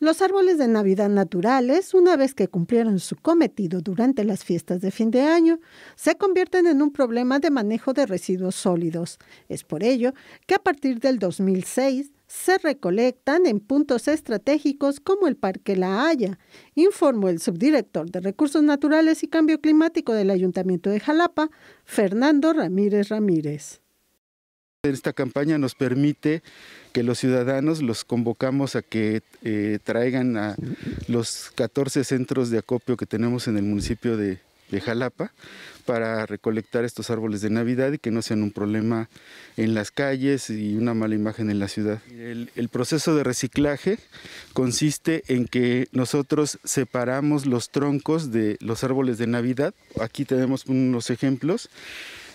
Los árboles de Navidad naturales, una vez que cumplieron su cometido durante las fiestas de fin de año, se convierten en un problema de manejo de residuos sólidos. Es por ello que a partir del 2006 se recolectan en puntos estratégicos como el Parque La Haya, informó el subdirector de Recursos Naturales y Cambio Climático del Ayuntamiento de Jalapa, Fernando Ramírez Ramírez esta campaña nos permite que los ciudadanos los convocamos a que eh, traigan a los 14 centros de acopio que tenemos en el municipio de, Jalapa para recolectar estos árboles de Navidad y que no sean un problema en las calles y una mala imagen en la ciudad. el, proceso de reciclaje consiste en que nosotros separamos los troncos de los árboles de Navidad. Aquí tenemos unos ejemplos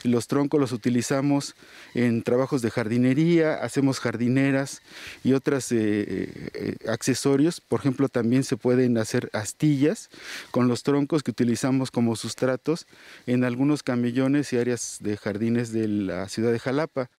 los troncos los utilizamos en trabajos de jardinería, hacemos jardineras y otros eh, eh, accesorios. Por ejemplo, también se pueden hacer astillas con los troncos que utilizamos como sustratos en algunos camellones y áreas de jardines de la ciudad de Jalapa.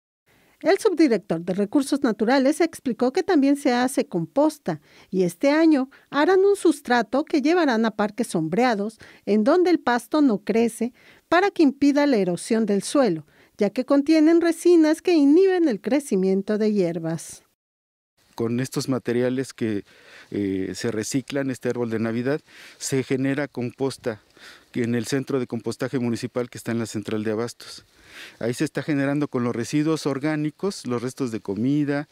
El subdirector de Recursos Naturales explicó que también se hace composta y este año harán un sustrato que llevarán a parques sombreados en donde el pasto no crece para que impida la erosión del suelo, ya que contienen resinas que inhiben el crecimiento de hierbas con estos materiales que eh, se reciclan, este árbol de Navidad, se genera composta en el centro de compostaje municipal que está en la central de abastos. Ahí se está generando con los residuos orgánicos, los restos de comida,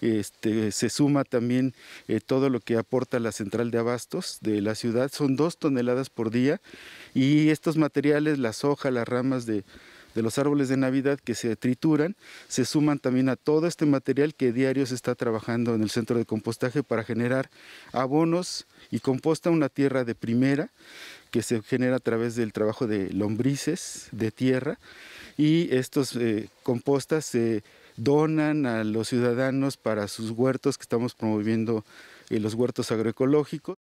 este, se suma también eh, todo lo que aporta la central de abastos de la ciudad, son dos toneladas por día y estos materiales, las hojas, las ramas de, de los árboles de Navidad que se trituran, se suman también a todo este material que diario se está trabajando en el centro de compostaje para generar abonos y composta una tierra de primera que se genera a través del trabajo de lombrices de tierra y estos eh, compostas se donan a los ciudadanos para sus huertos que estamos promoviendo en eh, los huertos agroecológicos.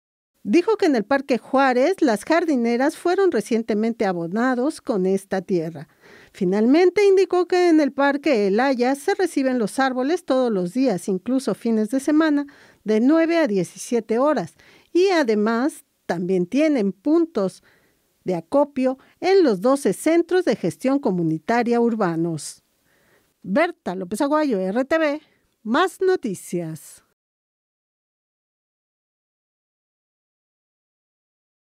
Dijo que en el Parque Juárez las jardineras fueron recientemente abonados con esta tierra. Finalmente indicó que en el Parque El se reciben los árboles todos los días, incluso fines de semana, de 9 a 17 horas y además también tienen puntos de acopio en los 12 centros de gestión comunitaria urbanos. Berta López Aguayo, RTV, más noticias.